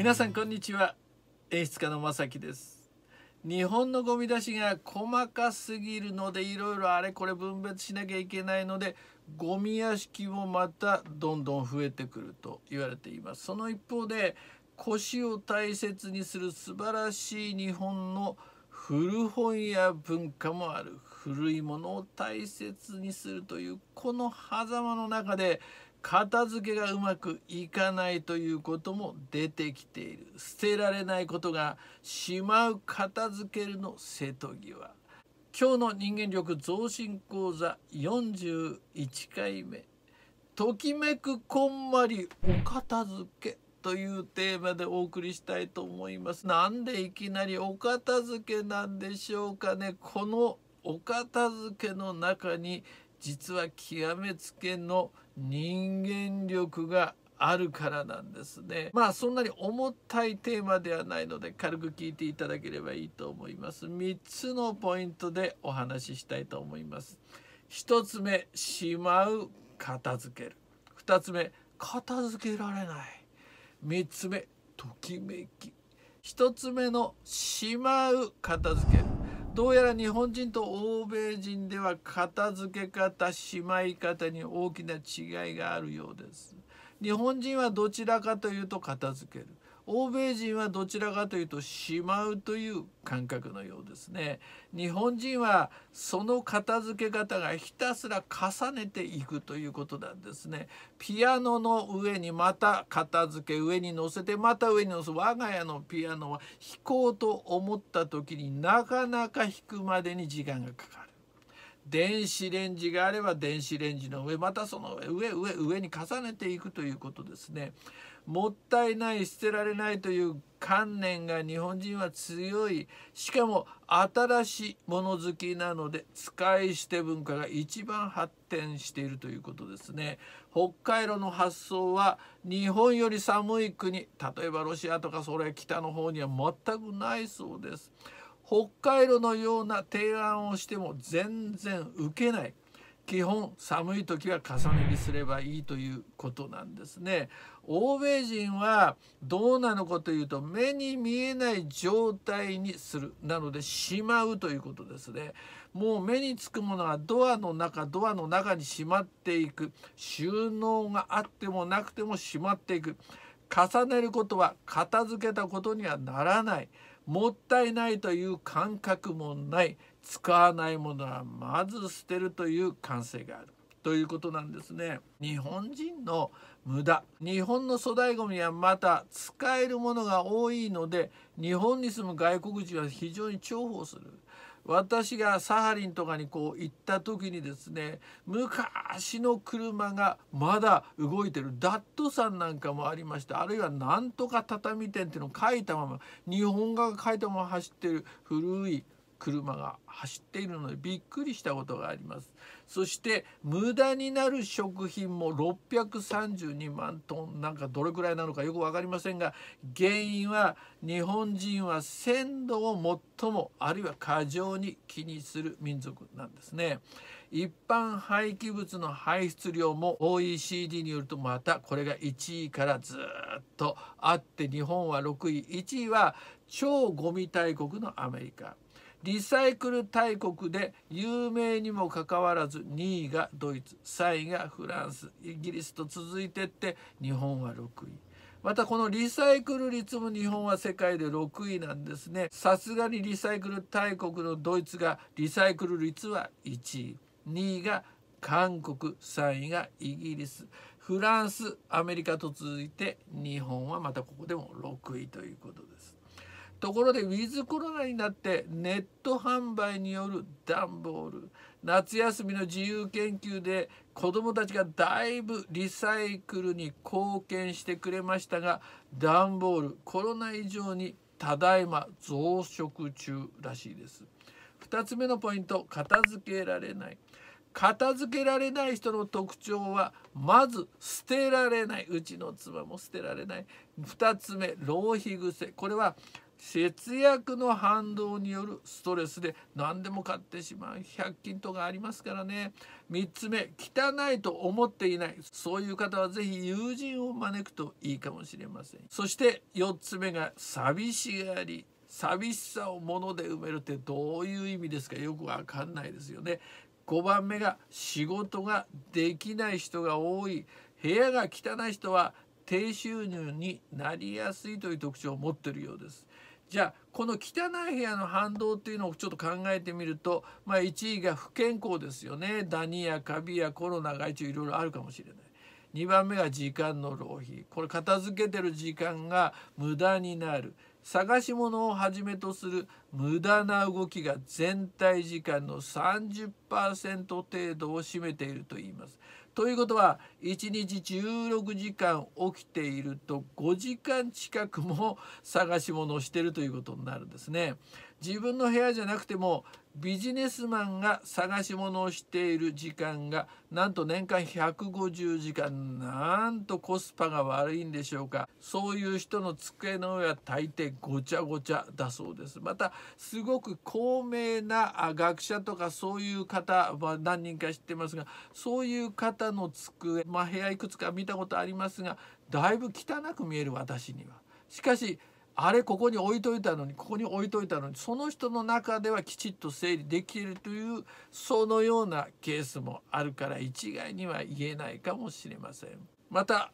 皆さんこんにちは演出家のまさきです日本のゴミ出しが細かすぎるのでいろいろあれこれ分別しなきゃいけないのでゴミ屋敷もまたどんどん増えてくると言われていますその一方で腰を大切にする素晴らしい日本の古本屋文化もある古いものを大切にするというこの狭間の中で片付けがうまくいかないということも出てきている捨てられないことがしまう片付けるの瀬戸際今日の人間力増進講座41回目「ときめくこんまりお片付け」というテーマでお送りしたいと思います。なんでいきなりお片付けなんでしょうかねこのお片付けの中に実は極めつけの「人間力があるからなんですねまあそんなに重たいテーマではないので軽く聞いていただければいいと思います3つのポイントでお話ししたいと思います1つ目しまう片付ける2つ目片付けられない3つ目ときめき1つ目のしまう片付けるどうやら日本人と欧米人では片付け方しまい方に大きな違いがあるようです。日本人はどちらかというと片付ける。欧米人はどちらかというとしまうという感覚のようですね日本人はその片付け方がひたすら重ねていくということなんですねピアノの上にまた片付け上に乗せてまた上に乗せ我が家のピアノは弾こうと思った時になかなか弾くまでに時間がかかる電子レンジがあれば電子レンジの上またその上上上に重ねていくということですね。もったいない捨てられないという観念が日本人は強いしかも新しいもの好きなので使い捨て文化が一番発展しているということですね北海道の発想は日本より寒い国例えばロシアとかそれ北の方には全くないそうです北海道のような提案をしても全然受けない基本寒い時は重ね着すればいいということなんですね。欧米人はどうなのかというと目に見えない状態にするなのでしまうということですね。もう目につくものはドアの中ドアの中にしまっていく収納があってもなくてもしまっていく重ねることは片付けたことにはならないもったいないという感覚もない。使わないものはまず捨てるという慣性があるということなんですね日本人の無駄日本の粗大ごみはまた使えるものが多いので日本に住む外国人は非常に重宝する私がサハリンとかにこう行った時にですね昔の車がまだ動いてるダットさんなんかもありましたあるいはなんとか畳店っていうのを書いたまま日本画が書いたまま走ってる古い車が走っているのでびっくりしたことがありますそして無駄になる食品も632万トンなんかどれくらいなのかよく分かりませんが原因は日本人は鮮度を最もあるいは過剰に気にする民族なんですね一般廃棄物の排出量も OECD によるとまたこれが1位からずっとあって日本は6位1位は超ゴミ大国のアメリカリサイクル大国で有名にもかかわらず2位がドイツ3位がフランスイギリスと続いてって日本は6位またこのリサイクル率も日本は世界で6位なんですねさすがにリサイクル大国のドイツがリサイクル率は1位2位が韓国3位がイギリスフランスアメリカと続いて日本はまたここでも6位ということです。ところでウィズコロナになってネット販売による段ボール夏休みの自由研究で子どもたちがだいぶリサイクルに貢献してくれましたが段ボールコロナ以上にただいま増殖中らしいです。2つ目のポイント片付けられない。片付けられない人の特徴はまず捨てられないうちの妻も捨てられない2つ目浪費癖これは節約の反動によるストレスで何でも買ってしまう100均とかありますからね3つ目汚いと思っていないそういう方は是非友人を招くといいかもしれませんそして4つ目が寂しがり寂しさを物で埋めるってどういう意味ですかよくわかんないですよね5番目が仕事ができない人が多い部屋が汚い人は低収入になりやすいという特徴を持っているようですじゃあこの汚い部屋の反動っていうのをちょっと考えてみると、まあ、1位が不健康ですよねダニやカビやコロナが一応いろいろあるかもしれない。2番目が時間の浪費これ片付けてる時間が無駄になる探し物をはじめとする無駄な動きが全体時間の30%程度を占めているといいます。ということは1日16時間起きていると5時間近くも探し物をしてるということになるんですね。自分の部屋じゃなくてもビジネスマンが探し物をしている時間がなんと年間150時間なんとコスパが悪いんでしょうかそういう人の机の上は大抵ごちゃごちゃだそうですまたすごく高名な学者とかそういう方は何人か知ってますがそういう方の机まあ部屋いくつか見たことありますがだいぶ汚く見える私には。しかしあれここに置いといたのにここに置いといたのにその人の中ではきちっと整理できるというそのようなケースもあるから一概には言えないかもしれません。また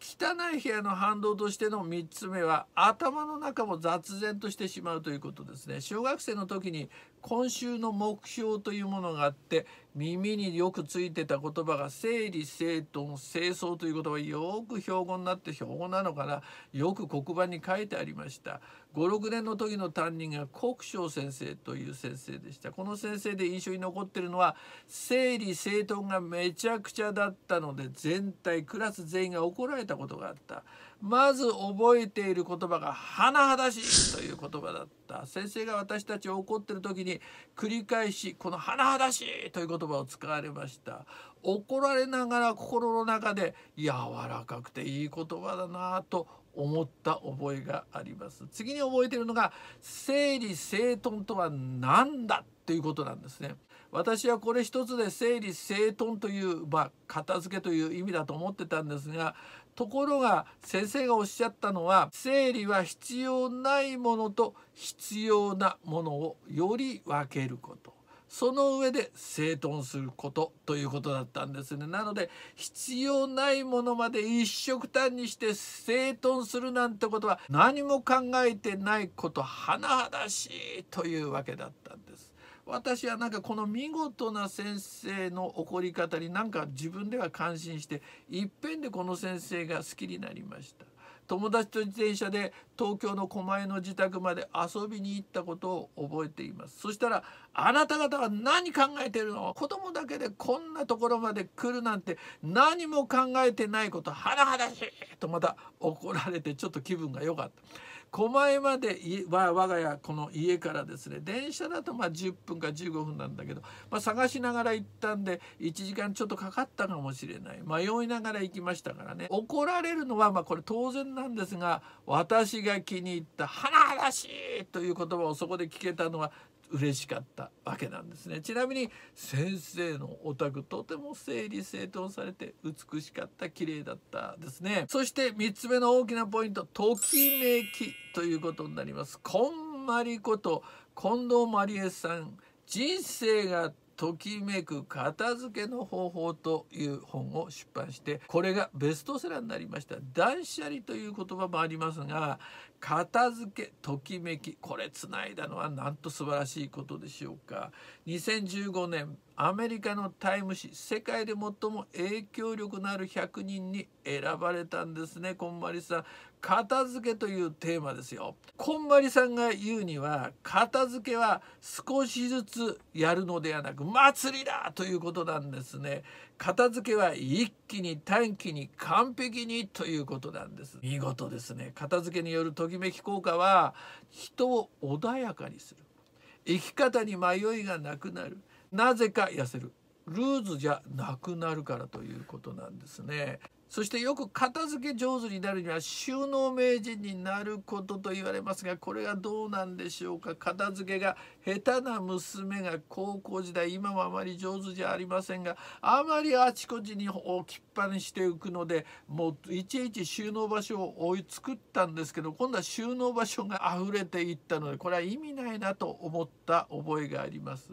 汚い部屋の反動としての3つ目は頭の中も雑然としてしまうということですね小学生の時に今週の目標というものがあって耳によくついてた言葉が整理整頓清掃という言葉よく標語になって標語なのかなよく黒板に書いてありました56年の時の担任が国章先生という先生でしたこの先生で印象に残ってるのは整理整頓がめちゃくちゃだったので全体クラス全員が怒られたことがあったまず覚えている言葉が甚だしいという言葉だった先生が私たちを怒ってる時に繰り返しこの甚だしいという言葉を使われました怒られながら心の中で柔らかくていい言葉だなと思った覚えがあります次に覚えているのが整理整頓とは何だということなんですね私はこれ一つで整理整頓という、まあ、片付けという意味だと思ってたんですがところが先生がおっしゃったのは生理は必要ないものと必要なものをより分けることその上で整頓することということだったんですねなので必要ないものまで一色単にして整頓するなんてことは何も考えてないこと甚だしいというわけだったんです。私はなんかこの見事な先生の怒り方になんか自分では感心していっぺんでこの先生が好きになりました友達と自転車で東京の狛江の自宅まで遊びに行ったことを覚えていますそしたらあなた方は何考えてるの子供だけでこんなところまで来るなんて何も考えてないこと甚だしいとまた怒られてちょっと気分が良かった。狛江までは我が家この家からですね電車だとま10分か15分なんだけど、まあ、探しながら行ったんで1時間ちょっとかかったかもしれない迷いながら行きましたからね怒られるのはまこれ当然なんですが私が気に入った「花だし!」という言葉をそこで聞けたのは嬉しかったわけなんですねちなみに先生のお宅とても整理整頓されて美しかった綺麗だったですねそして3つ目の大きなポイントときめきということになりますこんまりこと近藤まりえさん人生がときめく片付けの方法という本を出版してこれがベストセラーになりました断捨離という言葉もありますが片付けときめきこれつないだのはなんと素晴らしいことでしょうか2015年アメリカの「タイム」誌世界で最も影響力のある100人に選ばれたんですねこんまりさん片付けというテーマですよこんまりさんが言うには片付けは少しずつやるのではなく祭りだということなんですね片付けは一気に短期に完璧にということなんです見事ですね片付けによるときめき効果は人を穏やかにする生き方に迷いがなくなるなぜか痩せるルーズじゃなくなるからということなんですね。そしてよく片付け上手になるには収納名人になることと言われますがこれがどうなんでしょうか片付けが下手な娘が高校時代今はあまり上手じゃありませんがあまりあちこちに置きっぱにしていくのでもういちいち収納場所を追い作ったんですけど今度は収納場所が溢れていったのでこれは意味ないなと思った覚えがあります。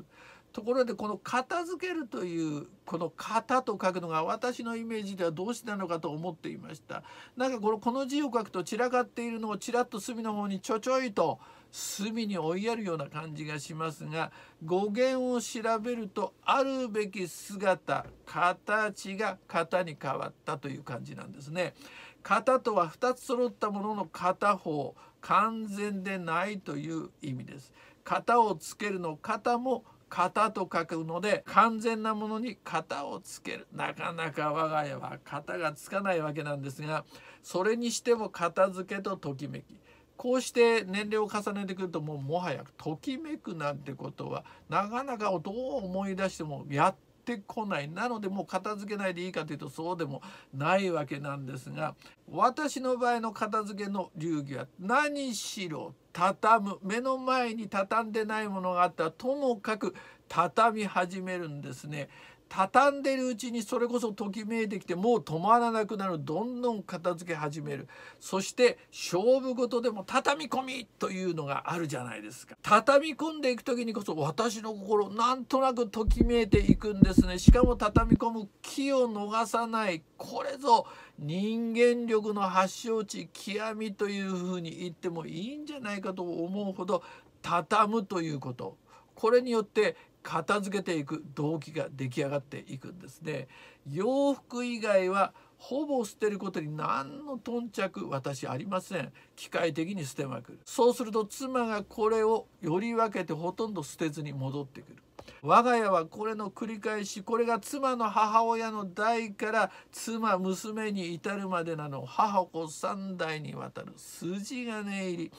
ところでこの「片付ける」というこの「型」と書くのが私のイメージではどうしてなのかと思っていましたなんかこのこの字を書くと散らかっているのをちらっと隅の方にちょちょいと隅に追いやるような感じがしますが語源を調べるとあるべき姿形が型に変わったという感じなんですね。型とは2つ揃ったものの片方完全でないという意味です。型をつけるの型も型と書くので完全なものに型をつけるなかなか我が家は型がつかないわけなんですがそれにしても片付けとときめきこうして年齢を重ねてくるともうもはやときめくなんてことはなかなかどう思い出してもやっってこないなのでもう片付けないでいいかというとそうでもないわけなんですが私の場合の片付けの流儀は何しろ畳む目の前に畳んでないものがあったらともかく畳み始めるんですね。畳んでるうちにそれこそときめいてきてもう止まらなくなるどんどん片付け始めるそして勝負事でも畳み込みというのがあるじゃないですか畳み込んでいく時にこそ私の心なんとなくときめいていくんですねしかも畳み込む気を逃さないこれぞ人間力の発祥地極みというふうに言ってもいいんじゃないかと思うほど畳むということこれによって片付けていく動機が出来上がっていくんですね。洋服以外はほぼ捨てることに何の頓着私ありません機械的に捨てまくるそうすると妻がこれをより分けてほとんど捨てずに戻ってくる我が家はこれの繰り返しこれが妻の母親の代から妻娘に至るまでなの母子3代にわたる筋金入り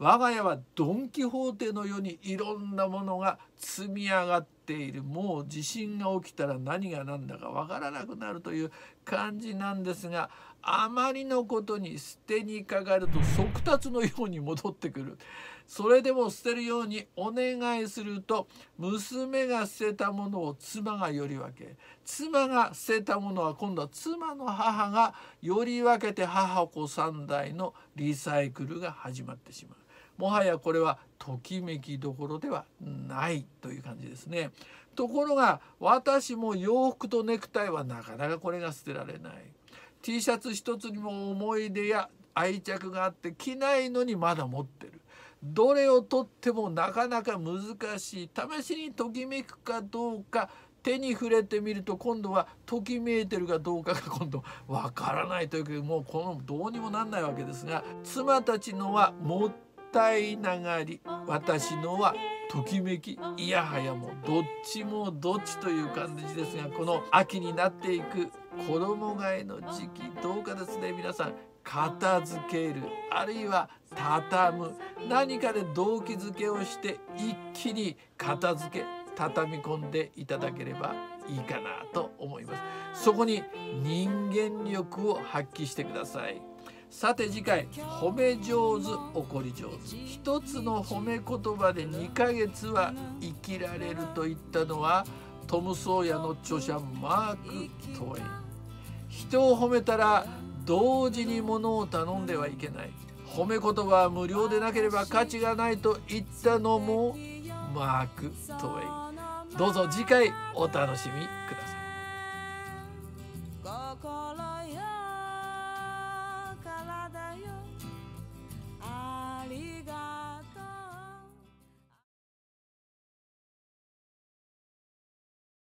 我が家はドン・キホーテのようにいろんなものが積み上がっているもう地震が起きたら何が何だかわからなくなるという感じなんですがあまりのことに捨てにかかると速達のように戻ってくるそれでも捨てるようにお願いすると娘が捨てたものを妻がより分け妻が捨てたものは今度は妻の母がより分けて母子3代のリサイクルが始まってしまう。もはやこれはときめきどころではないという感じですね。ところが私も洋服とネクタイはなかなかこれが捨てられない。T シャツ一つにも思い出や愛着があって着ないのにまだ持ってる。どれをとってもなかなか難しい試しにときめくかどうか手に触れてみると今度はときめいてるかどうかが今度わからないというもうこのどうにもなんないわけですが妻たちのはもったい流り私のはときめきいやはやもどっちもどっちという感じですがこの秋になっていく衣替えの時期どうかですね皆さん片付けるあるいは畳む何かで動機づけをして一気に片付け畳み込んでいただければいいかなと思いますそこに人間力を発揮してくださいさて次回褒め上手怒り上手一つの褒め言葉で2ヶ月は生きられると言ったのはトム・ソーヤの著者マーク・トウェイ人を褒めたら同時に物を頼んではいけない褒め言葉は無料でなければ価値がないと言ったのもマーク・トウェイどうぞ次回お楽しみください